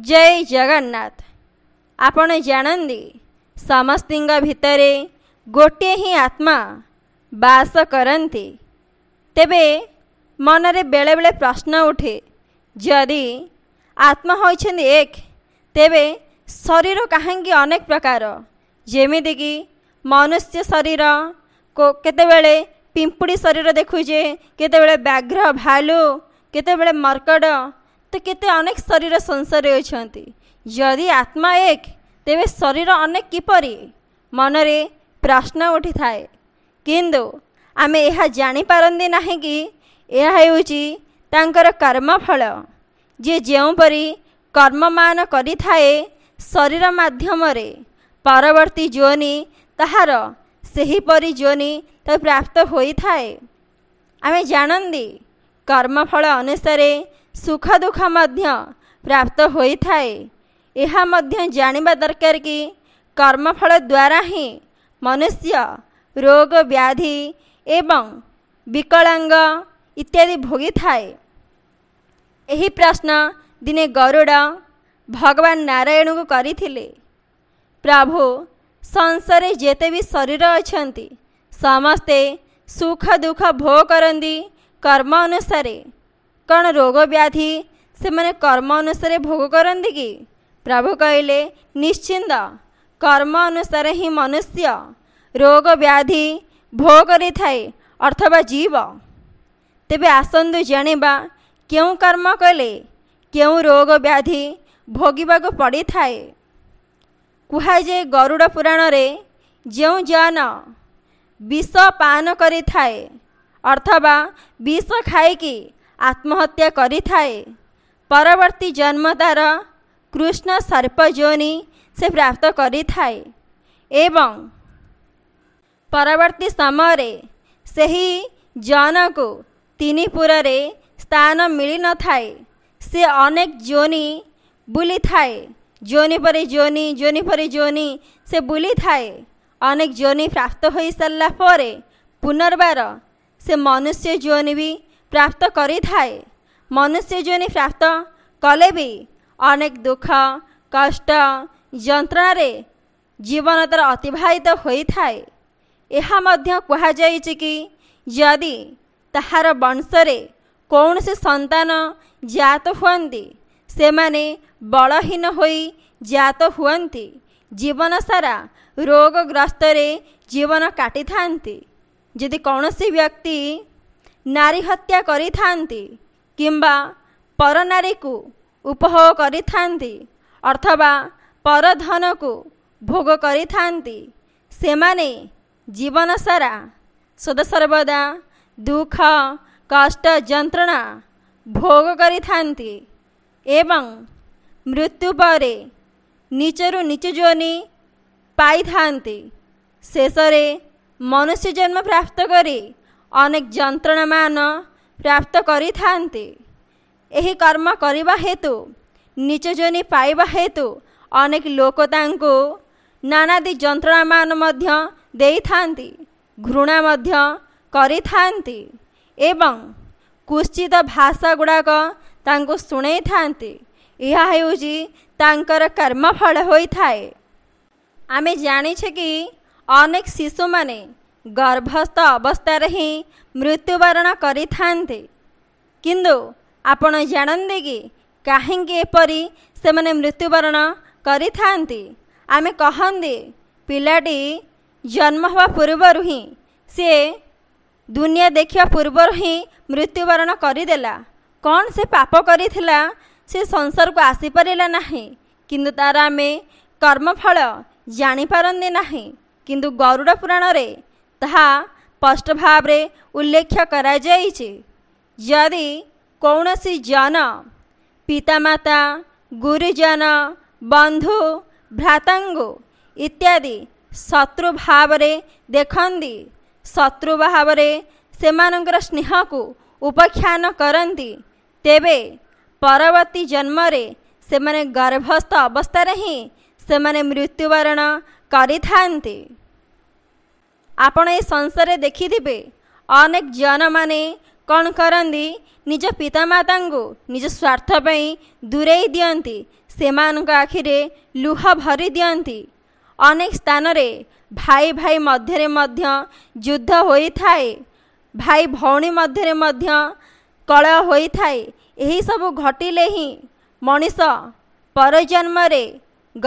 जय जगन्नाथ आपण जानंदी समस्तिंगा भितरे गोटे ही आत्मा वास करनते तेबे मनरे बेळेबेळे प्रश्न उठे यदि आत्मा होइछन एक तेबे शरीर काहांगी अनेक प्रकार जेमे दिगी मानुष्य शरीर को केते बेळे पिंपुडी शरीर देखुजे केते बेळे बैकग्रव भालु केते त केते अनेक शरीर सोस रहेछ यदि आत्मा एक त शरीर अनेक किपरि मनले प्रश्न थाए कि आमे जापारे नाहिँ कि यहाँ चाहिँ तर कर्मफल जि जोपरि कर्ममान गरिए शरीर माध्यमे परवर्ती जो नि जोनी जो प्राप्त हुए आमे जान् कर्मफल अनुसार सुख दुःख प्राप्त हुए यान्कर कि द्वारा हिँ मनुष्य रोग व्याधि विकलांग इत्यादि भोगि थाए प्रश्न दिने गरुड भगवान् नारायणको गरि प्रभु जेते भी शरीर अहिले समस्ते सुख दुःख भो कर्म कर्मअनुसार रोग व्याधि से कर्म भोग कर्मअनुसार भोगि प्रभु कहिले निश्चिन्त कर्म अनुसार ही मनुष्य रोग व्याधि अर्थवा जीव तपाईँ आसन्तु जाँदा केही कर्म कले के रोग व्याधि भोगिको पडिताए पुराण पुराणले जो जवान विष पान गरिए अर्थवा विष खाइक आत्महत्या करें परवर्त जन्म तार कृष्ण सर्प सर्पजोनि से प्राप्त करवर्ती समय से ही जन को तीनपुर स्थान मिल न था अनेक जोनि बुली थाए जोनि पर जोनि जोनि पर जोनि से बुली थाए अनेक जोनि प्राप्त हो सर पुनर्व से मनुष्य जोनि भी ପ୍ରାପ୍ତ କରିଥାଏ ମନୁଷ୍ୟ ଜୀବନୀ ପ୍ରାପ୍ତ କଲେ ବି ଅନେକ ଦୁଃଖ କଷ୍ଟ ଯନ୍ତ୍ରଣାରେ ଜୀବନ ତା'ର ଅତିବାହିତ ହୋଇଥାଏ ଏହା ମଧ୍ୟ କୁହାଯାଇଛି କି ଯଦି ତାହାର ବଂଶରେ କୌଣସି ସନ୍ତାନ ଜାତ ହୁଅନ୍ତି ସେମାନେ ବଳହୀନ ହୋଇ ଜାତ ହୁଅନ୍ତି ଜୀବନ ସାରା ରୋଗଗ୍ରସ୍ତରେ ଜୀବନ କାଟିଥାନ୍ତି ଯଦି କୌଣସି ବ୍ୟକ୍ତି ନାରୀ ହତ୍ୟା କରିଥାନ୍ତି କିମ୍ବା ପରନାରୀକୁ ଉପଭୋଗ କରିଥାନ୍ତି ଅଥବା ପରଧନକୁ ଭୋଗ କରିଥାନ୍ତି ସେମାନେ ଜୀବନସାରା ସଦସର୍ବଦା ଦୁଃଖ କଷ୍ଟ ଯନ୍ତ୍ରଣା ଭୋଗ କରିଥାନ୍ତି ଏବଂ ମୃତ୍ୟୁ ପରେ ନିଚରୁ ନିଚ ଜ୍ୱନି ପାଇଥାନ୍ତି ଶେଷରେ ମନୁଷ୍ୟ ଜନ୍ମ ପ୍ରାପ୍ତ କରି ଅନେକ ଯନ୍ତ୍ରଣାମାନ ପ୍ରାପ୍ତ କରିଥାନ୍ତି ଏହି କର୍ମ କରିବା ହେତୁ ନିଜ ଜନି ପାଇବା ହେତୁ ଅନେକ ଲୋକ ତାଙ୍କୁ ନାନାଦି ଯନ୍ତ୍ରଣାମାନ ମଧ୍ୟ ଦେଇଥାନ୍ତି ଘୃଣା ମଧ୍ୟ କରିଥାନ୍ତି ଏବଂ କୁଶ୍ଚିତ ଭାଷା ଗୁଡ଼ାକ ତାଙ୍କୁ ଶୁଣେଇଥାନ୍ତି ଏହା ହେଉଛି ତାଙ୍କର କର୍ମଫଳ ହୋଇଥାଏ ଆମେ ଜାଣିଛେ କି ଅନେକ ଶିଶୁମାନେ ଗର୍ଭସ୍ଥ ଅବସ୍ଥାରେ ହିଁ ମୃତ୍ୟୁବରଣ କରିଥାନ୍ତି କିନ୍ତୁ ଆପଣ ଜାଣନ୍ତି କି କାହିଁକି ଏପରି ସେମାନେ ମୃତ୍ୟୁବରଣ କରିଥାନ୍ତି ଆମେ କହନ୍ତି ପିଲାଟି ଜନ୍ମ ହେବା ପୂର୍ବରୁ ହିଁ ସିଏ ଦୁନିଆ ଦେଖିବା ପୂର୍ବରୁ ହିଁ ମୃତ୍ୟୁବରଣ କରିଦେଲା କ'ଣ ସେ ପାପ କରିଥିଲା ସେ ସଂସାରକୁ ଆସିପାରିଲା ନାହିଁ କିନ୍ତୁ ତା'ର ଆମେ କର୍ମଫଳ ଜାଣିପାରନ୍ତି ନାହିଁ କିନ୍ତୁ ଗରୁଡ଼ ପୁରାଣରେ ता स्पष्ट भावे उल्लेख गरी जुन कि जन पितामाता गुरुजन बन्धु भ्राता इत्यादि शत्रु भावी शत्रु भाव स्नेहको उपख्यानवती जन्मले गर्भस्थ अवस्था हिँड्ने मृत्युवरण गरि ଆପଣ ଏ ସଂସାରରେ ଦେଖିଥିବେ ଅନେକ ଜନମାନେ କ'ଣ କରନ୍ତି ନିଜ ପିତାମାତାଙ୍କୁ ନିଜ ସ୍ୱାର୍ଥ ପାଇଁ ଦୂରେଇ ଦିଅନ୍ତି ସେମାନଙ୍କ ଆଖିରେ ଲୁହ ଭରି ଦିଅନ୍ତି ଅନେକ ସ୍ଥାନରେ ଭାଇ ଭାଇ ମଧ୍ୟରେ ମଧ୍ୟ ଯୁଦ୍ଧ ହୋଇଥାଏ ଭାଇ ଭଉଣୀ ମଧ୍ୟରେ ମଧ୍ୟ କଳୟ ହୋଇଥାଏ ଏହିସବୁ ଘଟିଲେ ହିଁ ମଣିଷ ପରଜନ୍ମରେ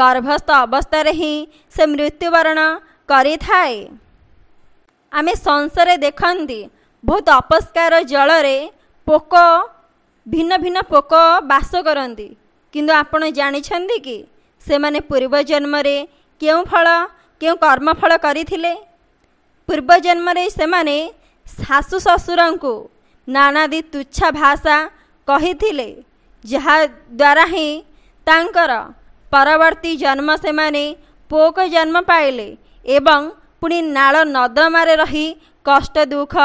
ଗର୍ଭସ୍ଥ ଅବସ୍ଥାରେ ହିଁ ସେ ମୃତ୍ୟୁବରଣ କରିଥାଏ ଆମେ ସଂସାରରେ ଦେଖନ୍ତି ବହୁତ ଅପସ୍କାର ଜଳରେ ପୋକ ଭିନ୍ନ ଭିନ୍ନ ପୋକ ବାସ କରନ୍ତି କିନ୍ତୁ ଆପଣ ଜାଣିଛନ୍ତି କି ସେମାନେ ପୂର୍ବ ଜନ୍ମରେ କେଉଁ ଫଳ କେଉଁ କର୍ମଫଳ କରିଥିଲେ ପୂର୍ବ ଜନ୍ମରେ ସେମାନେ ଶାଶୁ ଶ୍ୱଶୁରଙ୍କୁ ନାନାଦି ତୁଚ୍ଛା ଭାଷା କହିଥିଲେ ଯାହାଦ୍ୱାରା ହିଁ ତାଙ୍କର ପରବର୍ତ୍ତୀ ଜନ୍ମ ସେମାନେ ପୋକ ଜନ୍ମ ପାଇଲେ ଏବଂ ପୁଣି ନାଳ ନର୍ଦ୍ଦମାରେ ରହି କଷ୍ଟ ଦୁଃଖ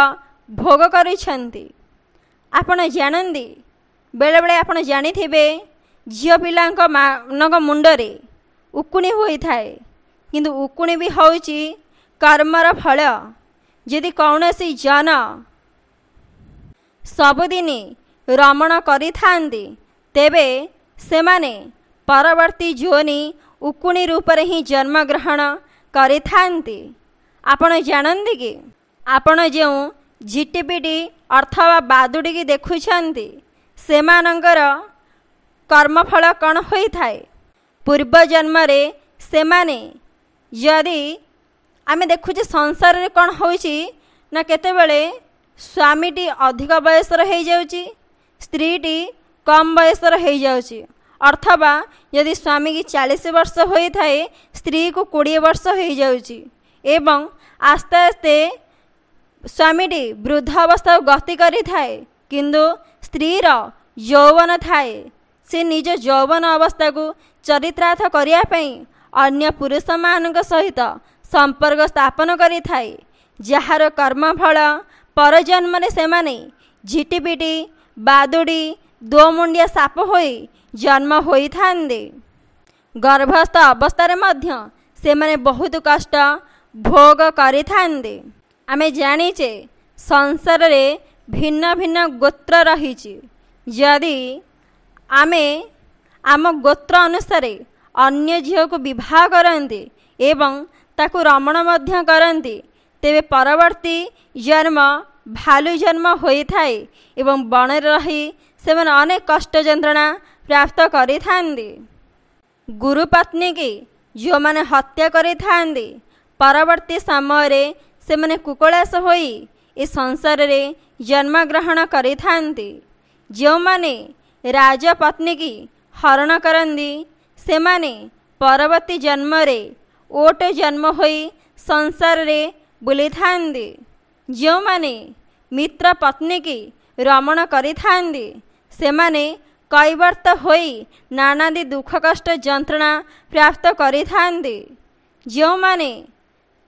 ଭୋଗ କରିଛନ୍ତି ଆପଣ ଜାଣନ୍ତି ବେଳେବେଳେ ଆପଣ ଜାଣିଥିବେ ଝିଅ ପିଲାଙ୍କ ମାନଙ୍କ ମୁଣ୍ଡରେ ଉକୁଣି ହୋଇଥାଏ କିନ୍ତୁ ଉକୁଣି ବି ହେଉଛି କର୍ମର ଫଳ ଯଦି କୌଣସି ଜନ ସବୁଦିନେ ରମଣ କରିଥାନ୍ତି ତେବେ ସେମାନେ ପରବର୍ତ୍ତୀ ଜୋନି ଉକୁଣି ରୂପରେ ହିଁ ଜନ୍ମଗ୍ରହଣ କରିଥାନ୍ତି आप जो की अर्थवा बादुटी देखुँदै कर्मफल कण हु पूर्व जन्मेसि देखु संसार कि केत स्वामीटी अधिक बयसर है जाउँ स्त्रीटी कम बयस अर्थवा यदि की चालिस वर्ष है स्त्री कु ଏବଂ ଆସ୍ତେ ଆସ୍ତେ ସ୍ୱାମୀଟି ବୃଦ୍ଧ ଅବସ୍ଥାକୁ ଗତି କରିଥାଏ କିନ୍ତୁ ସ୍ତ୍ରୀର ଯୌବନ ଥାଏ ସେ ନିଜ ଯୌବନ ଅବସ୍ଥାକୁ ଚରିତ୍ରାର୍ଥ କରିବା ପାଇଁ ଅନ୍ୟ ପୁରୁଷମାନଙ୍କ ସହିତ ସମ୍ପର୍କ ସ୍ଥାପନ କରିଥାଏ ଯାହାର କର୍ମଫଳ ପରଜନ୍ମରେ ସେମାନେ ଝିଟିପିଟି ବାଦୁଡ଼ି ଦୋମୁଣ୍ଡିଆ ସାପ ହୋଇ ଜନ୍ମ ହୋଇଥାନ୍ତି ଗର୍ଭସ୍ଥ ଅବସ୍ଥାରେ ମଧ୍ୟ ସେମାନେ ବହୁତ କଷ୍ଟ ଭୋଗ କରିଥାନ୍ତି ଆମେ ଜାଣିଛେ ସଂସାରରେ ଭିନ୍ନ ଭିନ୍ନ ଗୋତ୍ର ରହିଛି ଯଦି ଆମେ ଆମ ଗୋତ୍ର ଅନୁସାରେ ଅନ୍ୟ ଝିଅକୁ ବିବାହ କରନ୍ତି ଏବଂ ତାକୁ ରମଣ ମଧ୍ୟ କରନ୍ତି ତେବେ ପରବର୍ତ୍ତୀ ଜନ୍ମ ଭାଲୁ ଜନ୍ମ ହୋଇଥାଏ ଏବଂ ବଣରେ ରହି ସେମାନେ ଅନେକ କଷ୍ଟ ଯନ୍ତ୍ରଣା ପ୍ରାପ୍ତ କରିଥାନ୍ତି ଗୁରୁପତ୍ନୀକି ଯେଉଁମାନେ ହତ୍ୟା କରିଥାନ୍ତି ପରବର୍ତ୍ତୀ ସମୟରେ ସେମାନେ କୁକୁଳାସ ହୋଇ ଏ ସଂସାରରେ ଜନ୍ମଗ୍ରହଣ କରିଥାନ୍ତି ଯେଉଁମାନେ ରାଜପତ୍ନୀକି ହରଣ କରନ୍ତି ସେମାନେ ପରବର୍ତ୍ତୀ ଜନ୍ମରେ ଓଟ ଜନ୍ମ ହୋଇ ସଂସାରରେ ବୁଲିଥାନ୍ତି ଯେଉଁମାନେ ମିତ୍ର ପତ୍ନୀକି ରମଣ କରିଥାନ୍ତି ସେମାନେ କୈବର୍ତ୍ତ ହୋଇ ନାନାଦି ଦୁଃଖ କଷ୍ଟ ଯନ୍ତ୍ରଣା ପ୍ରାପ୍ତ କରିଥାନ୍ତି ଯେଉଁମାନେ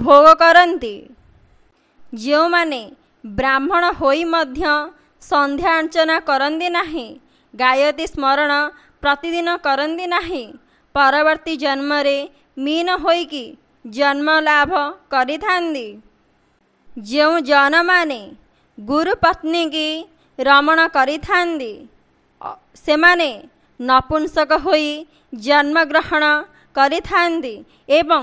ଭୋଗ କରନ୍ତି ଯେଉଁମାନେ ବ୍ରାହ୍ମଣ ହୋଇ ମଧ୍ୟ ସନ୍ଧ୍ୟା ଅଞ୍ଚନା କରନ୍ତି ନାହିଁ ଗାୟତ୍ରୀ ସ୍ମରଣ ପ୍ରତିଦିନ କରନ୍ତି ନାହିଁ ପରବର୍ତ୍ତୀ ଜନ୍ମରେ ମୀନ ହୋଇକି ଜନ୍ମ ଲାଭ କରିଥାନ୍ତି ଯେଉଁ ଜନମାନେ ଗୁରୁପତ୍ନୀକି ରମଣ କରିଥାନ୍ତି ସେମାନେ ନପୁଂସକ ହୋଇ ଜନ୍ମଗ୍ରହଣ କରିଥାନ୍ତି ଏବଂ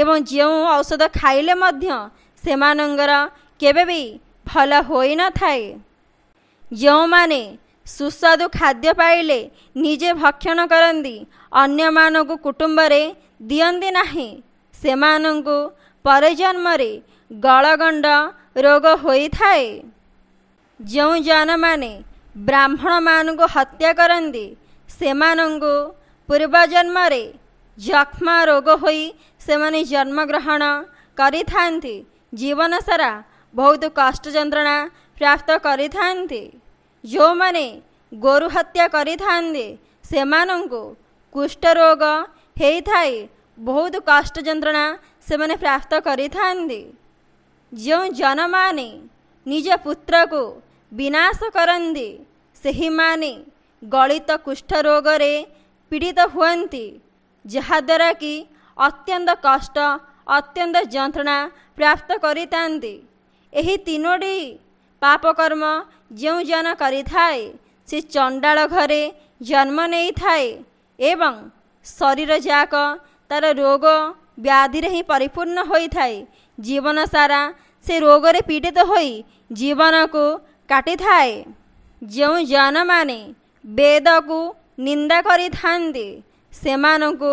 ଏବଂ ଯେଉଁ ଔଷଧ ଖାଇଲେ ମଧ୍ୟ ସେମାନଙ୍କର କେବେ ବି ଭଲ ହୋଇନଥାଏ ଯେଉଁମାନେ ସୁସ୍ୱାଦୁ ଖାଦ୍ୟ ପାଇଲେ ନିଜେ ଭକ୍ଷଣ କରନ୍ତି ଅନ୍ୟମାନଙ୍କୁ କୁଟୁମ୍ବରେ ଦିଅନ୍ତି ନାହିଁ ସେମାନଙ୍କୁ ପରେ ଜନ୍ମରେ ଗଳଗଣ୍ଡ ରୋଗ ହୋଇଥାଏ ଯେଉଁ ଜନମାନେ ବ୍ରାହ୍ମଣମାନଙ୍କୁ ହତ୍ୟା କରନ୍ତି ସେମାନଙ୍କୁ ପୂର୍ବଜନ୍ମରେ ଯକ୍ଷ୍ମା ରୋଗ ହୋଇ ସେମାନେ ଜନ୍ମଗ୍ରହଣ କରିଥାନ୍ତି ଜୀବନ ସାରା ବହୁତ କଷ୍ଟ ଯନ୍ତ୍ରଣା ପ୍ରାପ୍ତ କରିଥାନ୍ତି ଯେଉଁମାନେ ଗୋରୁ ହତ୍ୟା କରିଥାନ୍ତି ସେମାନଙ୍କୁ କୁଷ୍ଠରୋଗ ହୋଇଥାଏ ବହୁତ କଷ୍ଟ ଯନ୍ତ୍ରଣା ସେମାନେ ପ୍ରାପ୍ତ କରିଥାନ୍ତି ଯେଉଁ ଜନମାନେ ନିଜ ପୁତ୍ରକୁ ବିନାଶ କରନ୍ତି ସେହିମାନେ ଗଳିତ କୁଷ୍ଠରୋଗରେ ପୀଡ଼ିତ ହୁଅନ୍ତି ଯାହାଦ୍ୱାରା କି ଅତ୍ୟନ୍ତ କଷ୍ଟ ଅତ୍ୟନ୍ତ ଯନ୍ତ୍ରଣା ପ୍ରାପ୍ତ କରିଥାନ୍ତି ଏହି ତିନୋଟି ପାପକର୍ମ ଯେଉଁ ଜନ କରିଥାଏ ସେ ଚଣ୍ଡାଳ ଘରେ ଜନ୍ମ ନେଇଥାଏ ଏବଂ ଶରୀର ଯାକ ତା'ର ରୋଗ ବ୍ୟାଧିରେ ହିଁ ପରିପୂର୍ଣ୍ଣ ହୋଇଥାଏ ଜୀବନ ସାରା ସେ ରୋଗରେ ପୀଡ଼ିତ ହୋଇ ଜୀବନକୁ କାଟିଥାଏ ଯେଉଁ ଜନମାନେ ବେଦକୁ ନିନ୍ଦା କରିଥାନ୍ତି ସେମାନଙ୍କୁ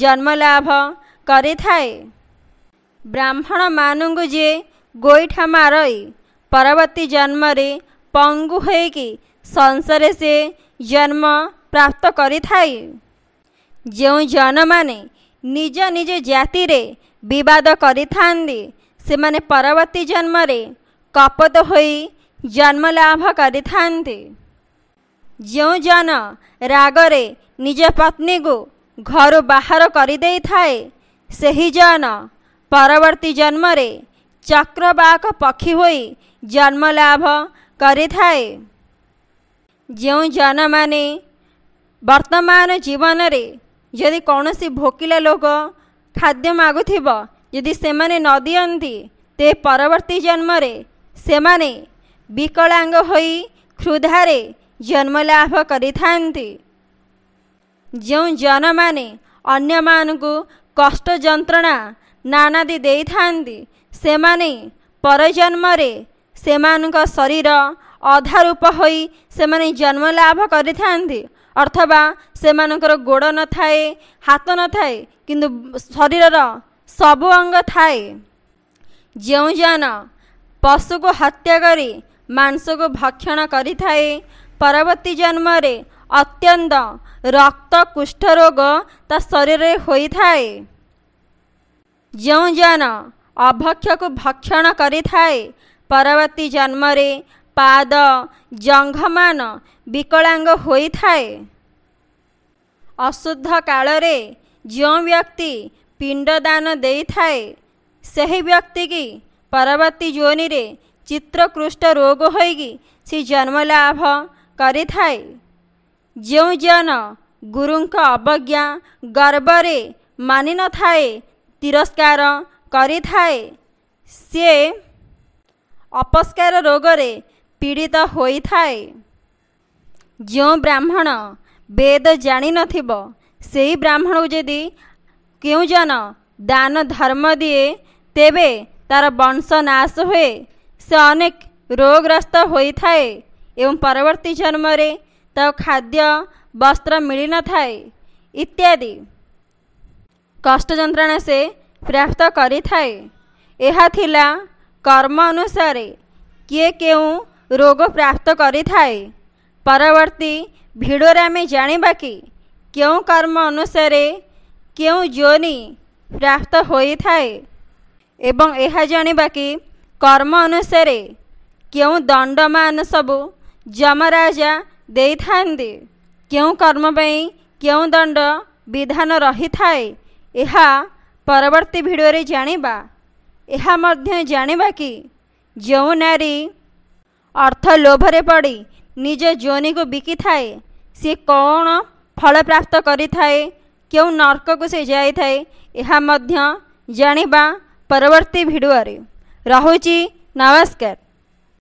ଜନ୍ମଲାଭ କରିଥାଏ ବ୍ରାହ୍ମଣମାନଙ୍କୁ ଯିଏ ଗୋଇଠା ମାରଇ ପରବର୍ତ୍ତୀ ଜନ୍ମରେ ପଙ୍ଗୁ ହୋଇକି ସଂସାରେ ସେ ଜନ୍ମ ପ୍ରାପ୍ତ କରିଥାଏ ଯେଉଁ ଜନମାନେ ନିଜ ନିଜ ଜାତିରେ ବିବାଦ କରିଥାନ୍ତି ସେମାନେ ପରବର୍ତ୍ତୀ ଜନ୍ମରେ କପତ ହୋଇ ଜନ୍ମଲାଭ କରିଥାନ୍ତି ଯେଉଁ ଜନ ରାଗରେ ନିଜ ପତ୍ନୀକୁ ଘରୁ ବାହାର କରିଦେଇଥାଏ ସେହି ଜନ ପରବର୍ତ୍ତୀ ଜନ୍ମରେ ଚକ୍ରବାକ ପକ୍ଷୀ ହୋଇ ଜନ୍ମଲାଭ କରିଥାଏ ଯେଉଁ ଜନମାନେ ବର୍ତ୍ତମାନ ଜୀବନରେ ଯଦି କୌଣସି ଭୋକିଲା ଲୋକ ଖାଦ୍ୟ ମାଗୁଥିବ ଯଦି ସେମାନେ ନ ଦିଅନ୍ତି ତେ ପରବର୍ତ୍ତୀ ଜନ୍ମରେ ସେମାନେ ବିକଳାଙ୍ଗ ହୋଇ କ୍ଷୁଧାରେ ଜନ୍ମଲାଭ କରିଥାନ୍ତି ଯେଉଁ ଜନମାନେ ଅନ୍ୟମାନଙ୍କୁ କଷ୍ଟ ଯନ୍ତ୍ରଣା ନାନାଦି ଦେଇଥାନ୍ତି ସେମାନେ ପରଜନ୍ମରେ ସେମାନଙ୍କ ଶରୀର ଅଧାରୂପ ହୋଇ ସେମାନେ ଜନ୍ମ ଲାଭ କରିଥାନ୍ତି ଅଥବା ସେମାନଙ୍କର ଗୋଡ଼ ନଥାଏ ହାତ ନଥାଏ କିନ୍ତୁ ଶରୀରର ସବୁ ଅଙ୍ଗ ଥାଏ ଯେଉଁ ଜନ ପଶୁକୁ ହତ୍ୟା କରି ମାଂସକୁ ଭକ୍ଷଣ କରିଥାଏ ପରବର୍ତ୍ତୀ ଜନ୍ମରେ अत्यन्त रक्त कुष्ठ रोग त शरीरै होइ थाए ज्यों जणा अभक्ष्य को भक्षण करि थाए पार्वती जन्मरे पाद जङ्गमान विकलाङ्ग होइ थाए अशुद्ध कालरे ज्यों व्यक्ति पिण्डदान देइ थाए सहि व्यक्ति की पार्वती योनि रे चित्र कृष्ट रोग होइगी सि जन्म ଯେଉଁ ଜନ ଗୁରୁଙ୍କ ଅବଜ୍ଞା ଗର୍ବରେ ମାନିନଥାଏ ତିରସ୍କାର କରିଥାଏ ସିଏ ଅପସ୍କାର ରୋଗରେ ପୀଡ଼ିତ ହୋଇଥାଏ ଯେଉଁ ବ୍ରାହ୍ମଣ ବେଦ ଜାଣିନଥିବ ସେହି ବ୍ରାହ୍ମଣକୁ ଯଦି କେଉଁ ଜନ ଦାନ ଧର୍ମ ଦିଏ ତେବେ ତାର ବଂଶ ନାଶ ହୁଏ ସେ ଅନେକ ରୋଗଗ୍ରସ୍ତ ହୋଇଥାଏ ଏବଂ ପରବର୍ତ୍ତୀ ଜନ୍ମରେ ତ ଖାଦ୍ୟ ବସ୍ତ୍ର ମିଳିନଥାଏ ଇତ୍ୟାଦି କଷ୍ଟ ଯନ୍ତ୍ରଣା ସେ ପ୍ରାପ୍ତ କରିଥାଏ ଏହା ଥିଲା କର୍ମ ଅନୁସାରେ କିଏ କେଉଁ ରୋଗ ପ୍ରାପ୍ତ କରିଥାଏ ପରବର୍ତ୍ତୀ ଭିଡ଼ିଓରେ ଆମେ ଜାଣିବା କି କେଉଁ କର୍ମ ଅନୁସାରେ କେଉଁ ଜୋନି ପ୍ରାପ୍ତ ହୋଇଥାଏ ଏବଂ ଏହା ଜାଣିବା କି କର୍ମ ଅନୁସାରେ କେଉଁ ଦଣ୍ଡମାନ ସବୁ ଯମରାଜା ଦେଇଥାନ୍ତି କେଉଁ କର୍ମ ପାଇଁ କେଉଁ ଦଣ୍ଡ ବିଧାନ ରହିଥାଏ ଏହା ପରବର୍ତ୍ତୀ ଭିଡ଼ିଓରେ ଜାଣିବା ଏହା ମଧ୍ୟ ଜାଣିବା କି ଯେଉଁ ନାରୀ ଅର୍ଥ ଲୋଭରେ ପଡ଼ି ନିଜ ଯୋନିକୁ ବିକିଥାଏ ସେ କ'ଣ ଫଳପ୍ରାପ୍ତ କରିଥାଏ କେଉଁ ନର୍କକୁ ସେ ଯାଇଥାଏ ଏହା ମଧ୍ୟ ଜାଣିବା ପରବର୍ତ୍ତୀ ଭିଡ଼ିଓରେ ରହୁଛି ନମସ୍କାର